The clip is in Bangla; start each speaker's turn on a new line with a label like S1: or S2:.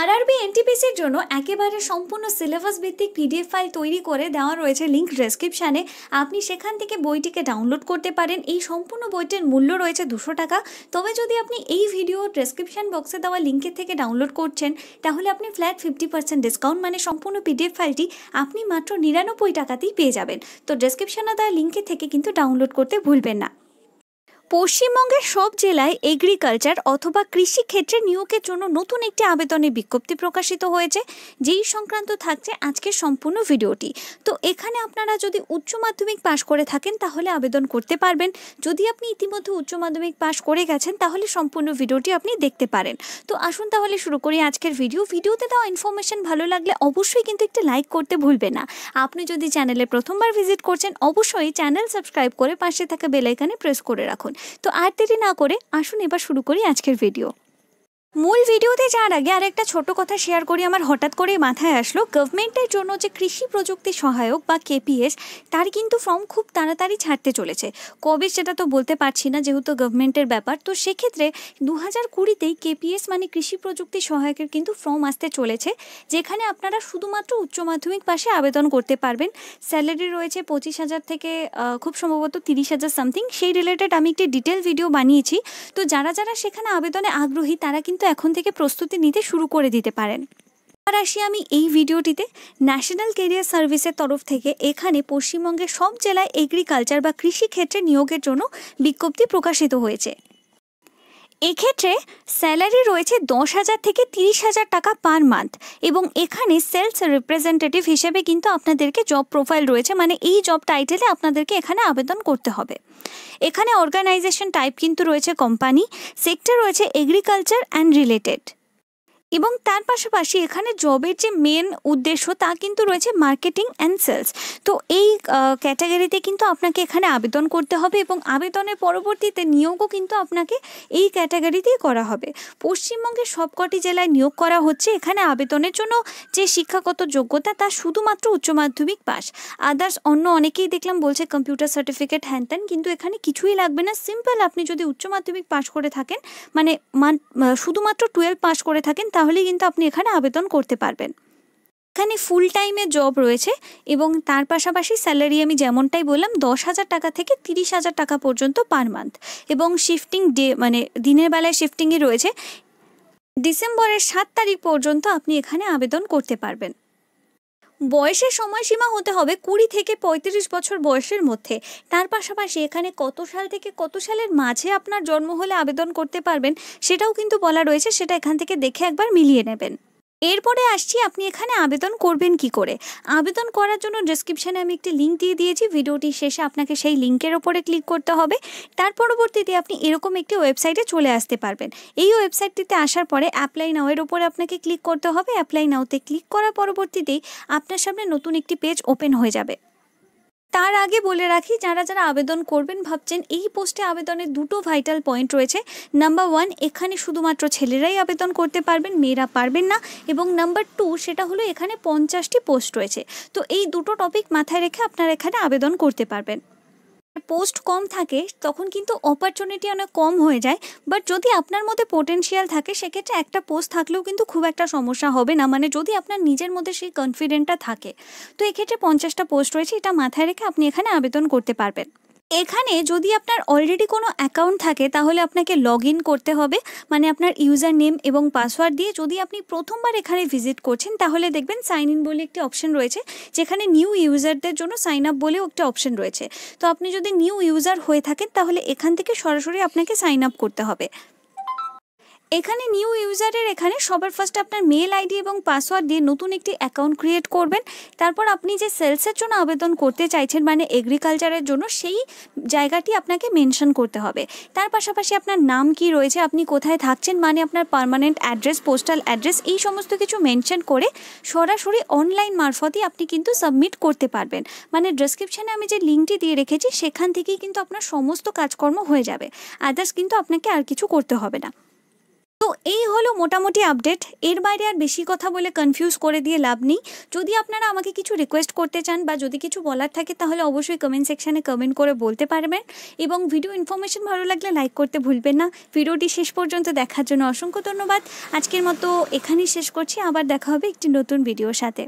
S1: আরআরবি এনটিপিসির জন্য একেবারে সম্পূর্ণ সিলেবাস ভিত্তিক পিডিএফ ফাইল তৈরি করে দেওয়া রয়েছে লিঙ্ক ডেসক্রিপশানে আপনি সেখান থেকে বইটিকে ডাউনলোড করতে পারেন এই সম্পূর্ণ বইটির মূল্য রয়েছে দুশো টাকা তবে যদি আপনি এই ভিডিও ডেসক্রিপশান বক্সে দেওয়া লিঙ্কের থেকে ডাউনলোড করছেন তাহলে আপনি ফ্ল্যাট ফিফটি পার্সেন্ট ডিসকাউন্ট মানে সম্পূর্ণ পিডিএফ ফাইলটি আপনি মাত্র নিরানব্বই টাকাতেই পেয়ে যাবেন তো ডেসক্রিপশানে দেওয়া লিঙ্কের থেকে কিন্তু ডাউনলোড করতে ভুলবেন না পশ্চিমবঙ্গের সব জেলায় এগ্রিকালচার অথবা কৃষি ক্ষেত্রে নিয়োগের জন্য নতুন একটি আবেদনের বিজ্ঞপ্তি প্রকাশিত হয়েছে যেই সংক্রান্ত থাকছে আজকের সম্পূর্ণ ভিডিওটি তো এখানে আপনারা যদি উচ্চ মাধ্যমিক পাশ করে থাকেন তাহলে আবেদন করতে পারবেন যদি আপনি ইতিমধ্যে উচ্চ মাধ্যমিক পাশ করে গেছেন তাহলে সম্পূর্ণ ভিডিওটি আপনি দেখতে পারেন তো আসুন তাহলে শুরু করি আজকের ভিডিও ভিডিওতে দেওয়া ইনফরমেশান ভালো লাগলে অবশ্যই কিন্তু একটি লাইক করতে ভুলবে না আপনি যদি চ্যানেলে প্রথমবার ভিজিট করছেন অবশ্যই চ্যানেল সাবস্ক্রাইব করে পাশে থাকা বেলাইকানে প্রেস করে রাখুন তো আর দেরি না করে আসুন এবার শুরু করি আজকের ভিডিও মূল ভিডিওতে যাওয়ার আগে আর একটা ছোট কথা শেয়ার করি আমার হঠাৎ করেই মাথায় আসলো গভর্নমেন্টের জন্য যে কৃষি প্রযুক্তি সহায়ক বা কেপিএস তার কিন্তু ফর্ম খুব তাড়াতাড়ি ছাড়তে চলেছে কবে সেটা তো বলতে পারছি না যেহেতু গভর্নমেন্টের ব্যাপার তো সেক্ষেত্রে দু হাজার কুড়িতেই কেপিএস মানে কৃষি প্রযুক্তি সহায়কের কিন্তু ফর্ম আসতে চলেছে যেখানে আপনারা শুধুমাত্র উচ্চ মাধ্যমিক পাশে আবেদন করতে পারবেন স্যালারি রয়েছে পঁচিশ হাজার থেকে খুব সম্ভবত তিরিশ হাজার সামথিং সেই রিলেটেড আমি একটি ডিটেল ভিডিও বানিয়েছি তো যারা যারা সেখানে আবেদনে আগ্রহী তারা কিন্তু এখন থেকে প্রস্তুতি নিতে শুরু করে দিতে পারেন এবার আসি আমি এই ভিডিওটিতে ন্যাশনাল কেরিয়ার সার্ভিসের তরফ থেকে এখানে পশ্চিমবঙ্গের সব জেলায় এগ্রিকালচার বা কৃষি ক্ষেত্রে নিয়োগের জন্য বিজ্ঞপ্তি প্রকাশিত হয়েছে এক্ষেত্রে স্যালারি রয়েছে দশ হাজার থেকে তিরিশ হাজার টাকা পার মান্থ এবং এখানে সেলস রিপ্রেজেন্টেটিভ হিসেবে কিন্তু আপনাদেরকে জব প্রোফাইল রয়েছে মানে এই জব টাইটেলে আপনাদেরকে এখানে আবেদন করতে হবে এখানে অর্গানাইজেশন টাইপ কিন্তু রয়েছে কোম্পানি সেক্টর রয়েছে এগ্রিকালচার অ্যান্ড রিলেটেড এবং তার পাশাপাশি এখানে জবের যে মেন উদ্দেশ্য তা কিন্তু রয়েছে মার্কেটিং অ্যান্ড সেলস তো এই ক্যাটাগরিতে কিন্তু আপনাকে এখানে আবেদন করতে হবে এবং আবেদনের পরবর্তীতে নিয়োগও কিন্তু আপনাকে এই ক্যাটাগরিতেই করা হবে পশ্চিমবঙ্গের সবকটি জেলায় নিয়োগ করা হচ্ছে এখানে আবেদনের জন্য যে শিক্ষাগত যোগ্যতা তা শুধুমাত্র উচ্চ মাধ্যমিক পাস আদার্স অন্য অনেকেই দেখলাম বলছে কম্পিউটার সার্টিফিকেট ত্যান কিন্তু এখানে কিছুই লাগবে না সিম্পল আপনি যদি উচ্চ মাধ্যমিক পাস করে থাকেন মানে শুধুমাত্র টুয়েলভ পাস করে থাকেন তাহলে কিন্তু আপনি এখানে আবেদন করতে পারবেন এখানে ফুল টাইমে জব রয়েছে এবং তার পাশাপাশি স্যালারি আমি যেমনটাই বললাম দশ হাজার টাকা থেকে তিরিশ হাজার টাকা পর্যন্ত পার মান্থ এবং শিফটিং ডে মানে দিনের বেলায় শিফটিংয়ে রয়েছে ডিসেম্বরের সাত তারিখ পর্যন্ত আপনি এখানে আবেদন করতে পারবেন বয়সের সময়সীমা হতে হবে কুড়ি থেকে ৩৫ বছর বয়সের মধ্যে তার পাশাপাশি এখানে কত সাল থেকে কত সালের মাঝে আপনার জন্ম হলে আবেদন করতে পারবেন সেটাও কিন্তু বলা রয়েছে সেটা এখান থেকে দেখে একবার মিলিয়ে নেবেন এরপরে আসছি আপনি এখানে আবেদন করবেন কি করে আবেদন করার জন্য ডিসক্রিপশানে আমি একটি লিঙ্ক দিয়ে দিয়েছি ভিডিওটি শেষে আপনাকে সেই লিঙ্কের ওপরে ক্লিক করতে হবে তার পরবর্তীতে আপনি এরকম একটি ওয়েবসাইটে চলে আসতে পারবেন এই ওয়েবসাইটটিতে আসার পরে অ্যাপ্লাই নাওয়ের ওপরে আপনাকে ক্লিক করতে হবে অ্যাপ্লাই নাওতে ক্লিক করার পরবর্তীতেই আপনার সামনে নতুন একটি পেজ ওপেন হয়ে যাবে তার আগে বলে রাখি যারা যারা আবেদন করবেন ভাবছেন এই পোস্টে আবেদনের দুটো ভাইটাল পয়েন্ট রয়েছে নাম্বার ওয়ান এখানে শুধুমাত্র ছেলেরাই আবেদন করতে পারবেন মেয়েরা পারবেন না এবং নাম্বার টু সেটা হলো এখানে পঞ্চাশটি পোস্ট রয়েছে তো এই দুটো টপিক মাথায় রেখে আপনারা এখানে আবেদন করতে পারবেন পোস্ট কম থাকে তখন কিন্তু অপরচুনিটি অনেক কম হয়ে যায় বাট যদি আপনার মধ্যে পোটেনশিয়াল থাকে সেক্ষেত্রে একটা পোস্ট থাকলেও কিন্তু খুব একটা সমস্যা হবে না মানে যদি আপনার নিজের মধ্যে সেই কনফিডেন্টটা থাকে তো এক্ষেত্রে পঞ্চাশটা পোস্ট রয়েছে এটা মাথায় রেখে আপনি এখানে আবেদন করতে পারবেন এখানে যদি আপনার অলরেডি কোনো অ্যাকাউন্ট থাকে তাহলে আপনাকে লগ ইন করতে হবে মানে আপনার ইউজার নেম এবং পাসওয়ার্ড দিয়ে যদি আপনি প্রথমবার এখানে ভিজিট করছেন তাহলে দেখবেন সাইন ইন বলে একটি অপশন রয়েছে যেখানে নিউ ইউজারদের জন্য সাইন আপ বলেও একটি অপশন রয়েছে তো আপনি যদি নিউ ইউজার হয়ে থাকেন তাহলে এখান থেকে সরাসরি আপনাকে সাইন আপ করতে হবে এখানে নিউ ইউজারের এখানে সবার ফার্স্ট আপনার মেল আইডি এবং পাসওয়ার্ড দিয়ে নতুন একটি অ্যাকাউন্ট ক্রিয়েট করবেন তারপর আপনি যে সেলসের জন্য আবেদন করতে চাইছেন মানে এগ্রিকালচারের জন্য সেই জায়গাটি আপনাকে মেনশন করতে হবে তার পাশাপাশি আপনার নাম কি রয়েছে আপনি কোথায় থাকছেন মানে আপনার পারমানেন্ট অ্যাড্রেস পোস্টাল অ্যাড্রেস এই সমস্ত কিছু মেনশন করে সরাসরি অনলাইন মারফতই আপনি কিন্তু সাবমিট করতে পারবেন মানে ডেসক্রিপশানে আমি যে লিঙ্কটি দিয়ে রেখেছি সেখান থেকেই কিন্তু আপনার সমস্ত কাজকর্ম হয়ে যাবে আদার্স কিন্তু আপনাকে আর কিছু করতে হবে না এই হলো মোটামুটি আপডেট এর বাইরে আর বেশি কথা বলে কনফিউজ করে দিয়ে লাভ নেই যদি আপনারা আমাকে কিছু রিকোয়েস্ট করতে চান বা যদি কিছু বলার থাকে তাহলে অবশ্যই কমেন্ট সেকশানে কমেন্ট করে বলতে পারবেন এবং ভিডিও ইনফরমেশন ভালো লাগলে লাইক করতে ভুলবেন না ভিডিওটি শেষ পর্যন্ত দেখার জন্য অসংখ্য ধন্যবাদ আজকের মতো এখানেই শেষ করছি আবার দেখা হবে একটি নতুন ভিডিওর সাথে